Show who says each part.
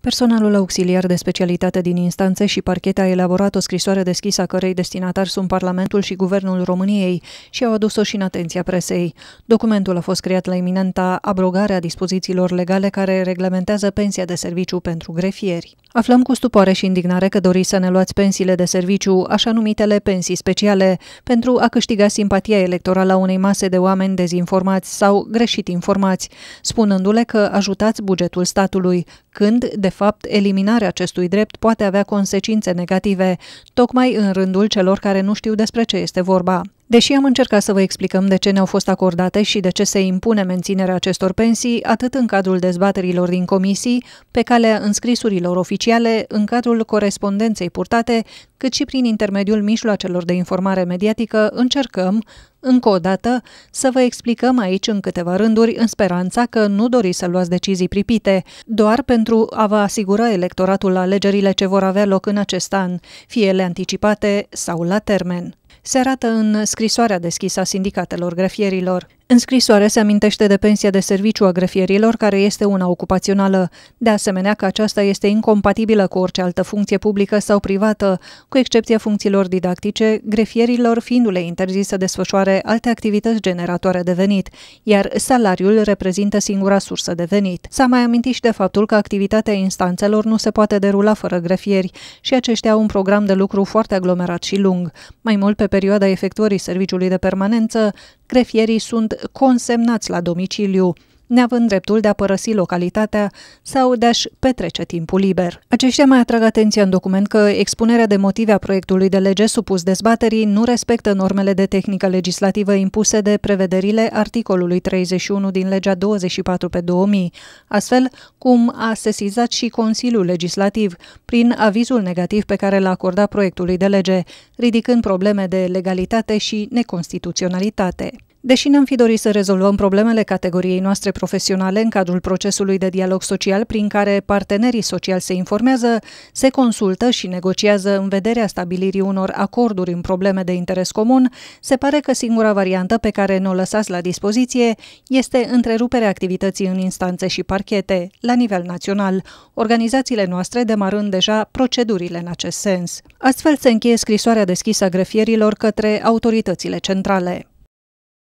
Speaker 1: Personalul auxiliar de specialitate din instanțe și parchete a elaborat o scrisoare deschisă a cărei destinatari sunt Parlamentul și Guvernul României și au adus-o și în atenția presei. Documentul a fost creat la iminenta abrogare a dispozițiilor legale care reglementează pensia de serviciu pentru grefieri. Aflăm cu stupoare și indignare că doriți să ne luați pensiile de serviciu, așa numitele pensii speciale, pentru a câștiga simpatia electorală a unei mase de oameni dezinformați sau greșit informați, spunându-le că ajutați bugetul statului, când, de fapt, eliminarea acestui drept poate avea consecințe negative, tocmai în rândul celor care nu știu despre ce este vorba. Deși am încercat să vă explicăm de ce ne-au fost acordate și de ce se impune menținerea acestor pensii, atât în cadrul dezbaterilor din comisii, pe calea înscrisurilor oficiale, în cadrul corespondenței purtate, cât și prin intermediul mijloacelor de informare mediatică, încercăm, încă o dată, să vă explicăm aici în câteva rânduri, în speranța că nu doriți să luați decizii pripite, doar pentru a vă asigura electoratul la alegerile ce vor avea loc în acest an, fie ele anticipate sau la termen se arată în scrisoarea deschisă a sindicatelor grefierilor. În scrisoare se amintește de pensia de serviciu a grefierilor, care este una ocupațională. De asemenea că aceasta este incompatibilă cu orice altă funcție publică sau privată, cu excepția funcțiilor didactice, grefierilor fiindu-le interzis să desfășoare alte activități generatoare de venit, iar salariul reprezintă singura sursă de venit. S-a mai amintit și de faptul că activitatea instanțelor nu se poate derula fără grefieri și aceștia au un program de lucru foarte aglomerat și lung. Mai mult, pe perioada efectuării serviciului de permanență, grefierii sunt consemnați la domiciliu neavând dreptul de a părăsi localitatea sau de a-și petrece timpul liber. Aceștia mai atrag atenția în document că expunerea de motive a proiectului de lege supus dezbaterii nu respectă normele de tehnică legislativă impuse de prevederile articolului 31 din legea 24 pe 2000, astfel cum a sesizat și Consiliul Legislativ prin avizul negativ pe care l-a acordat proiectului de lege, ridicând probleme de legalitate și neconstituționalitate. Deși ne-am fi dorit să rezolvăm problemele categoriei noastre profesionale în cadrul procesului de dialog social prin care partenerii sociali se informează, se consultă și negociază în vederea stabilirii unor acorduri în probleme de interes comun, se pare că singura variantă pe care ne-o lăsați la dispoziție este întreruperea activității în instanțe și parchete, la nivel național, organizațiile noastre demarând deja procedurile în acest sens. Astfel se încheie scrisoarea deschisă a grefierilor către autoritățile centrale.